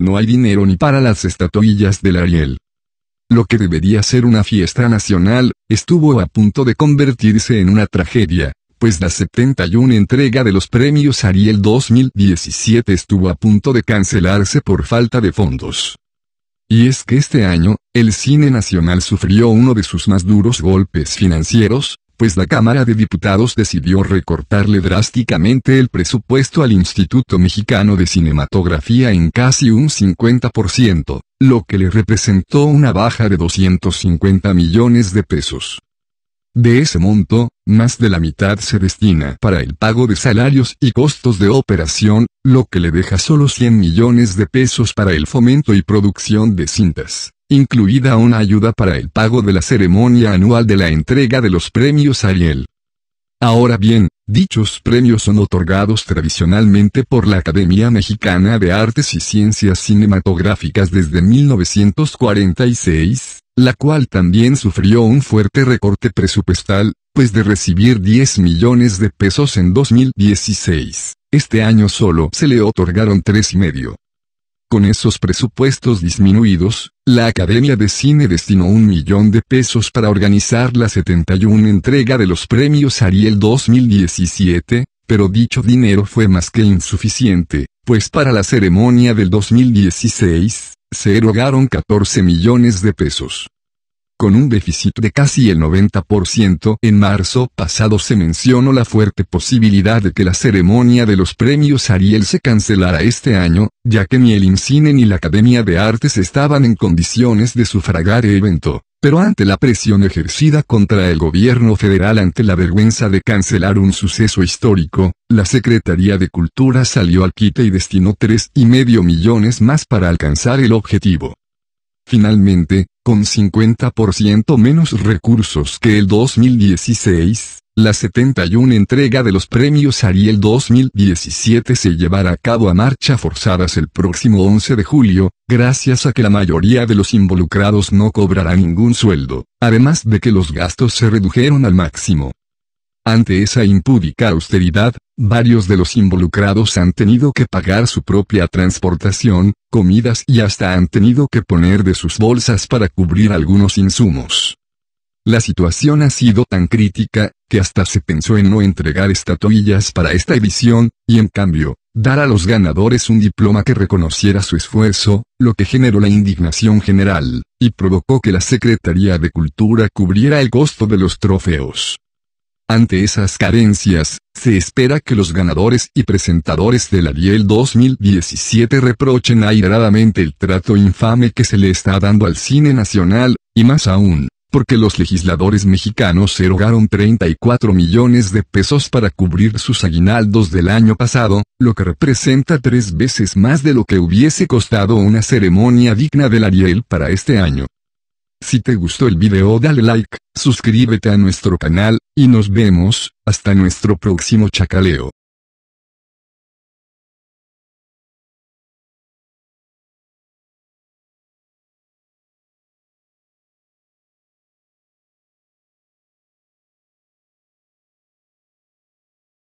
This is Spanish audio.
No hay dinero ni para las estatuillas del Ariel. Lo que debería ser una fiesta nacional, estuvo a punto de convertirse en una tragedia, pues la 71 entrega de los premios Ariel 2017 estuvo a punto de cancelarse por falta de fondos. Y es que este año, el cine nacional sufrió uno de sus más duros golpes financieros, pues la Cámara de Diputados decidió recortarle drásticamente el presupuesto al Instituto Mexicano de Cinematografía en casi un 50%, lo que le representó una baja de 250 millones de pesos. De ese monto, más de la mitad se destina para el pago de salarios y costos de operación, lo que le deja solo 100 millones de pesos para el fomento y producción de cintas incluida una ayuda para el pago de la ceremonia anual de la entrega de los premios Ariel. Ahora bien, dichos premios son otorgados tradicionalmente por la Academia Mexicana de Artes y Ciencias Cinematográficas desde 1946, la cual también sufrió un fuerte recorte presupuestal, pues de recibir 10 millones de pesos en 2016, este año solo se le otorgaron tres y medio. Con esos presupuestos disminuidos, la Academia de Cine destinó un millón de pesos para organizar la 71 entrega de los premios Ariel 2017, pero dicho dinero fue más que insuficiente, pues para la ceremonia del 2016, se erogaron 14 millones de pesos con un déficit de casi el 90%. En marzo pasado se mencionó la fuerte posibilidad de que la ceremonia de los premios Ariel se cancelara este año, ya que ni el INCINE ni la Academia de Artes estaban en condiciones de sufragar el evento. Pero ante la presión ejercida contra el gobierno federal ante la vergüenza de cancelar un suceso histórico, la Secretaría de Cultura salió al quite y destinó y medio millones más para alcanzar el objetivo. Finalmente, con 50% menos recursos que el 2016, la 71 entrega de los premios Ariel 2017 se llevará a cabo a marcha forzadas el próximo 11 de julio, gracias a que la mayoría de los involucrados no cobrará ningún sueldo, además de que los gastos se redujeron al máximo. Ante esa impúdica austeridad, Varios de los involucrados han tenido que pagar su propia transportación, comidas y hasta han tenido que poner de sus bolsas para cubrir algunos insumos. La situación ha sido tan crítica, que hasta se pensó en no entregar estatuillas para esta edición, y en cambio, dar a los ganadores un diploma que reconociera su esfuerzo, lo que generó la indignación general, y provocó que la Secretaría de Cultura cubriera el costo de los trofeos. Ante esas carencias, se espera que los ganadores y presentadores de la 2017 reprochen airadamente el trato infame que se le está dando al cine nacional, y más aún, porque los legisladores mexicanos erogaron 34 millones de pesos para cubrir sus aguinaldos del año pasado, lo que representa tres veces más de lo que hubiese costado una ceremonia digna del Ariel para este año. Si te gustó el video dale like, suscríbete a nuestro canal, y nos vemos, hasta nuestro próximo chacaleo.